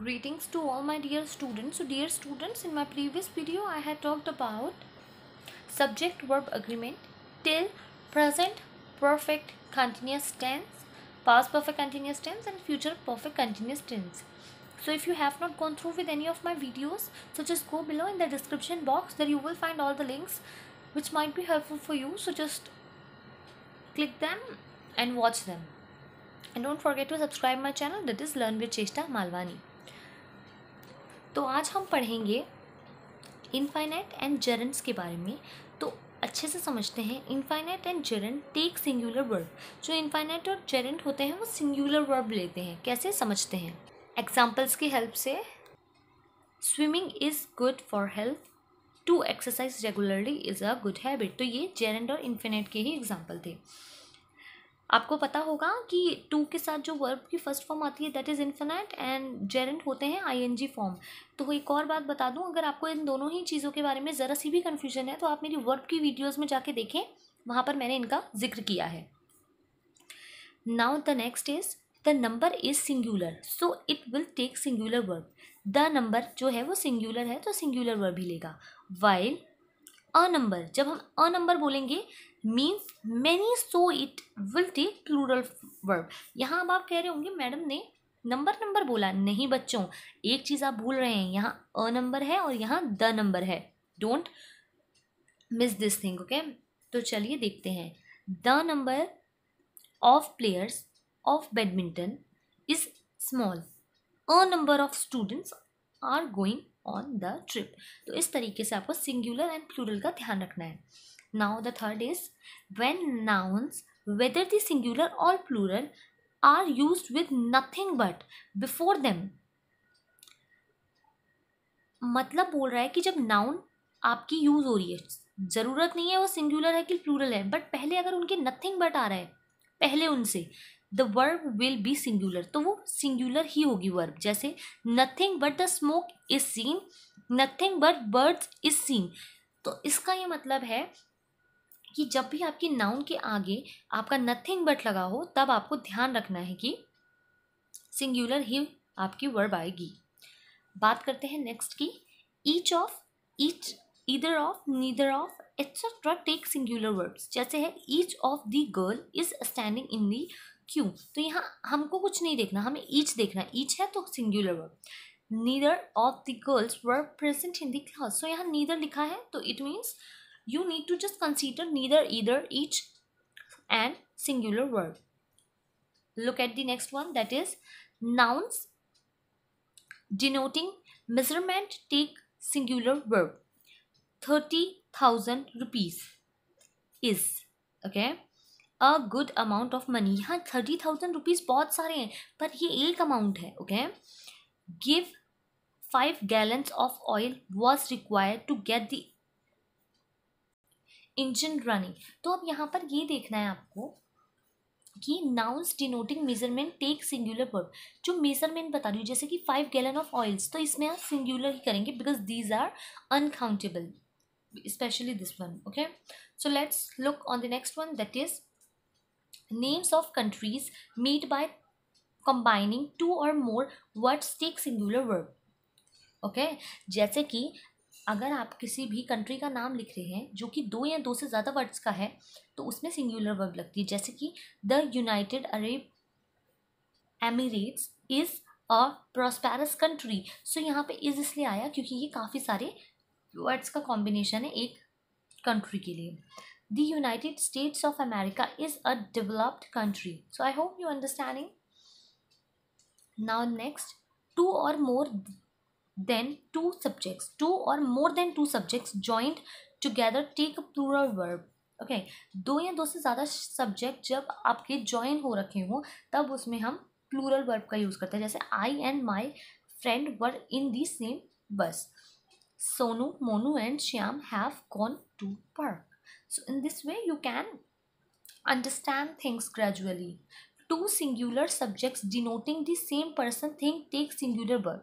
Greetings to all my dear students. So dear students, in my previous video I had talked about subject verb agreement till present perfect continuous tense, past perfect continuous tense and future perfect continuous tense. So if you have not gone through with any of my videos, so just go below in the description box there you will find all the links which might be helpful for you. So just click them and watch them. And don't forget to subscribe my channel that is Learn with Cheshta Malwani. तो आज हम पढ़ेंगे infinite and जेरेंट्स के बारे में तो अच्छे से समझते हैं infinite and gerund take singular verb जो इनफाइनाइट और जेरेंट होते हैं वो सिंगुलर वर्ब लेते हैं कैसे समझते हैं एग्जाम्पल्स की हेल्प से swimming is good for health to exercise regularly is a good habit तो ये जेरेंट और इन्फिनेट के ही एग्जाम्पल थे आपको पता होगा कि टू के साथ जो वर्ब की फर्स्ट फॉर्म आती है that is infinite and gerund होते हैं आईएनजी फॉर्म तो एक और बात बता दूं अगर आपको इन दोनों ही चीज़ों के बारे में ज़रा सी भी कन्फ्यूजन है तो आप मेरी वर्ब की वीडियोज़ में जाके देखें वहाँ पर मैंने इनका जिक्र किया है now the next is the number is singular so it will take singular verb the number जो है वो सिंगुलर है तो सिंगुलर वर्ब ही लेगा वाइल अ नंबर जब हम अ नंबर बोलेंगे means many so it will take plural verb यहाँ अब आप कह रहे होंगे मैडम ने नंबर नंबर बोला नहीं बच्चों एक चीज़ आप भूल रहे हैं यहाँ अ नंबर है और यहाँ द नंबर है don't miss this thing okay तो चलिए देखते हैं the number of players of badminton is small a number of students are going on the trip तो इस तरीके से आपको सिंगुलर एंड प्लूरल का ध्यान रखना है now the third is when nouns whether the singular और plural are use with nothing but before them मतलब बोल रहा है कि जब नाउन आपकी यूज़ हो रही है ज़रूरत नहीं है वो सिंगुलर है कि प्लूरल है बट पहले अगर उनके नथिंग बट आ रहा है पहले उनसे the verb will be singular तो वो सिंगुलर ही होगी वर्ब जैसे nothing but the smoke is seen nothing but birds is seen तो इसका ये मतलब है कि जब भी आपकी नाउन के आगे आपका नथिंग बट लगा हो तब आपको ध्यान रखना है कि सिंगुलर ही आपकी वर्ब आएगी बात करते हैं नेक्स्ट की each of each either of neither of etcetera take singular verbs जैसे है each of the girl is standing in the queue तो यहाँ हमको कुछ नहीं देखना हमें ईच देखना ईच है तो singular verb neither of the girls were present in द्लास सो यहाँ नीदर लिखा है तो it means you need to just consider neither either each and singular look at the next one that is nouns denoting measurement take singular word thirty thousand rupees is okay a good amount of money यहाँ thirty thousand rupees बहुत सारे हैं पर ये एक amount है okay give five gallons of oil was required to get the engine running तो अब यहाँ पर ये देखना है आपको कि nouns denoting measurement take singular verb जो मेजरमेंट बता रही हूँ जैसे कि फाइव गैलन ऑफ ऑयल्स तो इसमें आप सिंगुलर ही करेंगे because these are uncountable specially this one okay so let's look on the next one that is names of countries made by combining two or more words take singular verb okay जैसे कि अगर आप किसी भी country का नाम लिख रहे हैं जो कि दो या दो से ज़्यादा वर्ड्स का है तो उसमें सिंगुलर वर्ब लगती है जैसे कि the United Arab Emirates is a prosperous country so यहाँ पे इज़ इसलिए आया क्योंकि ये काफ़ी सारे वर्ड्स का कॉम्बिनेशन है एक कंट्री के लिए the United States of America is a developed country. So I hope you understanding. Now next, two or more then two subjects. Two or more than two subjects joined together take a plural verb. okay, do ya do se zyada subject jab aapke join ho rakhe ho tab usme hum plural verb ka use karte hain jaise i and my friend were in the same bus sonu monu and shyam have gone to park So in this way you can understand things gradually. Two singular subjects denoting the same person think take singular verb.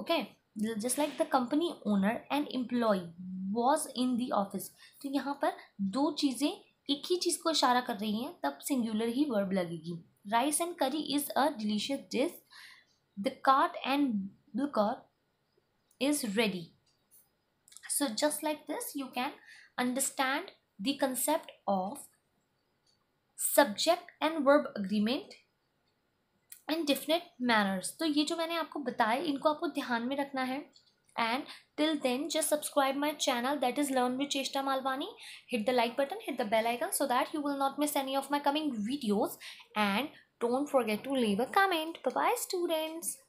Okay, just like the company owner and employee was in the office. So here, two things, चीज़ें एक ही चीज़ को इशारा कर रही हैं तब singular ही verb लगेगी rice and curry is a delicious dish is ready so just like this you can understand the concept of subject and verb agreement in different manners तो ये जो मैंने आपको बताए इनको आपको ध्यान में रखना है and till then just subscribe my channel that is learn with cheshta malwani hit the like button hit the bell icon so that you will not miss any of my coming videos and don't forget to leave a comment bye bye students